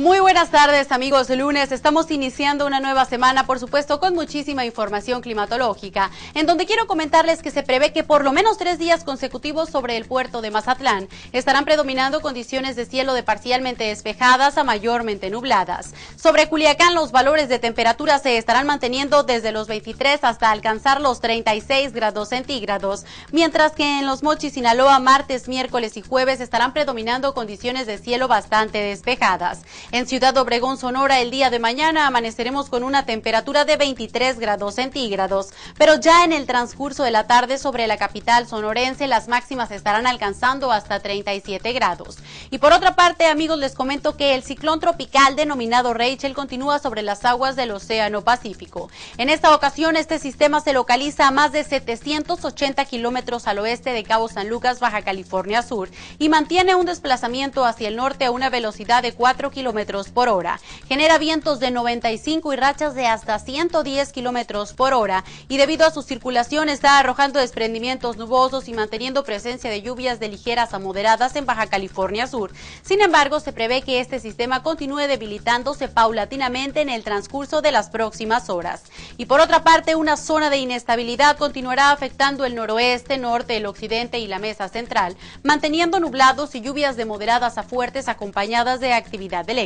Muy buenas tardes amigos, lunes estamos iniciando una nueva semana, por supuesto, con muchísima información climatológica, en donde quiero comentarles que se prevé que por lo menos tres días consecutivos sobre el puerto de Mazatlán estarán predominando condiciones de cielo de parcialmente despejadas a mayormente nubladas. Sobre Culiacán los valores de temperatura se estarán manteniendo desde los 23 hasta alcanzar los 36 grados centígrados, mientras que en los Mochis, Sinaloa, martes, miércoles y jueves estarán predominando condiciones de cielo bastante despejadas. En Ciudad Obregón, Sonora, el día de mañana amaneceremos con una temperatura de 23 grados centígrados, pero ya en el transcurso de la tarde sobre la capital sonorense las máximas estarán alcanzando hasta 37 grados. Y por otra parte, amigos, les comento que el ciclón tropical denominado Rachel continúa sobre las aguas del Océano Pacífico. En esta ocasión, este sistema se localiza a más de 780 kilómetros al oeste de Cabo San Lucas, Baja California Sur, y mantiene un desplazamiento hacia el norte a una velocidad de 4 kilómetros por hora. Genera vientos de 95 y rachas de hasta 110 kilómetros por hora. Y debido a su circulación, está arrojando desprendimientos nubosos y manteniendo presencia de lluvias de ligeras a moderadas en Baja California Sur. Sin embargo, se prevé que este sistema continúe debilitándose paulatinamente en el transcurso de las próximas horas. Y por otra parte, una zona de inestabilidad continuará afectando el noroeste, norte, el occidente y la mesa central, manteniendo nublados y lluvias de moderadas a fuertes acompañadas de actividad del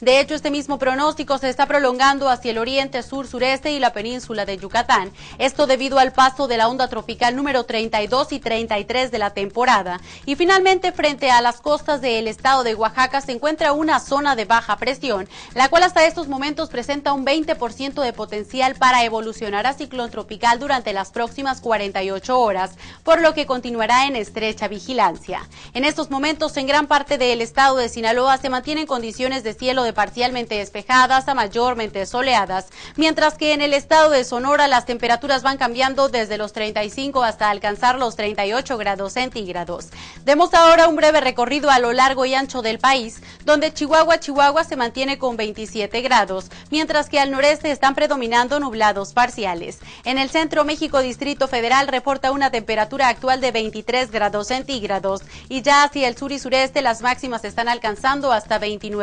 de hecho, este mismo pronóstico se está prolongando hacia el oriente, sur, sureste y la península de Yucatán. Esto debido al paso de la onda tropical número 32 y 33 de la temporada. Y finalmente, frente a las costas del estado de Oaxaca se encuentra una zona de baja presión, la cual hasta estos momentos presenta un 20% de potencial para evolucionar a ciclón tropical durante las próximas 48 horas, por lo que continuará en estrecha vigilancia. En estos momentos, en gran parte del estado de Sinaloa se mantienen condiciones de cielo de parcialmente despejadas a mayormente soleadas, mientras que en el estado de Sonora las temperaturas van cambiando desde los 35 hasta alcanzar los 38 grados centígrados. Demos ahora un breve recorrido a lo largo y ancho del país, donde Chihuahua, Chihuahua se mantiene con 27 grados, mientras que al noreste están predominando nublados parciales. En el centro México Distrito Federal reporta una temperatura actual de 23 grados centígrados y ya hacia el sur y sureste las máximas están alcanzando hasta 29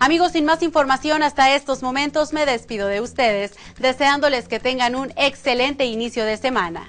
Amigos, sin más información hasta estos momentos, me despido de ustedes, deseándoles que tengan un excelente inicio de semana.